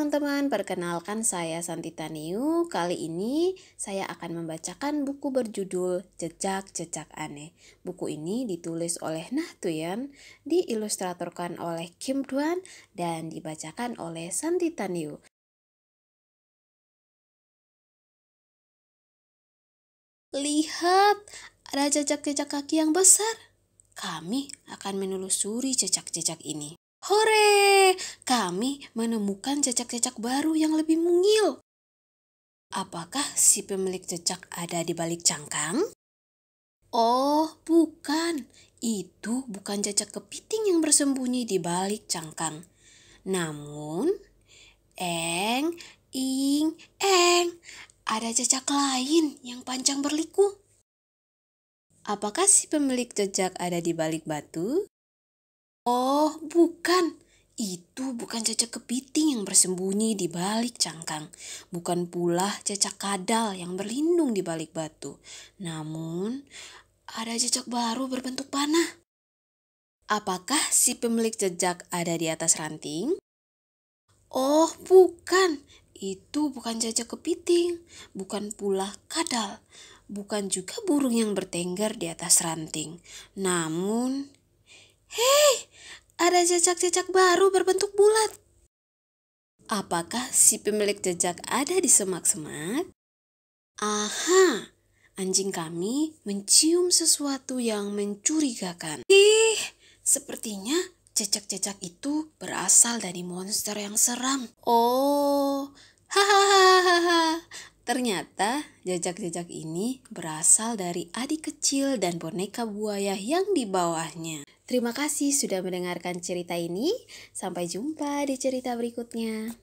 teman-teman, perkenalkan saya Santita Niu. Kali ini saya akan membacakan buku berjudul Jejak-Jejak Aneh. Buku ini ditulis oleh Nah Tuyan, diilustratorkan oleh Kim Duan, dan dibacakan oleh Santita Niu. Lihat, ada jejak-jejak kaki yang besar. Kami akan menelusuri jejak-jejak ini. Hore! Kami menemukan jejak-jejak baru yang lebih mungil. Apakah si pemilik jejak ada di balik cangkang? Oh, bukan. Itu bukan jejak kepiting yang bersembunyi di balik cangkang. Namun, eng, ing, eng, ada jejak lain yang panjang berliku. Apakah si pemilik jejak ada di balik batu? Oh, bukan. Itu bukan cecak kepiting yang bersembunyi di balik cangkang. Bukan pula cecak kadal yang berlindung di balik batu. Namun, ada cecak baru berbentuk panah. Apakah si pemilik jejak ada di atas ranting? Oh, bukan. Itu bukan jejak kepiting, bukan pula kadal, bukan juga burung yang bertengger di atas ranting. Namun, Hei, ada jejak-jejak baru berbentuk bulat. Apakah si pemilik jejak ada di semak-semak? Aha, anjing kami mencium sesuatu yang mencurigakan. Ih, sepertinya jejak-jejak itu berasal dari monster yang seram. Oh, hahaha. Ternyata jejak-jejak ini berasal dari adik kecil dan boneka buaya yang di bawahnya. Terima kasih sudah mendengarkan cerita ini. Sampai jumpa di cerita berikutnya.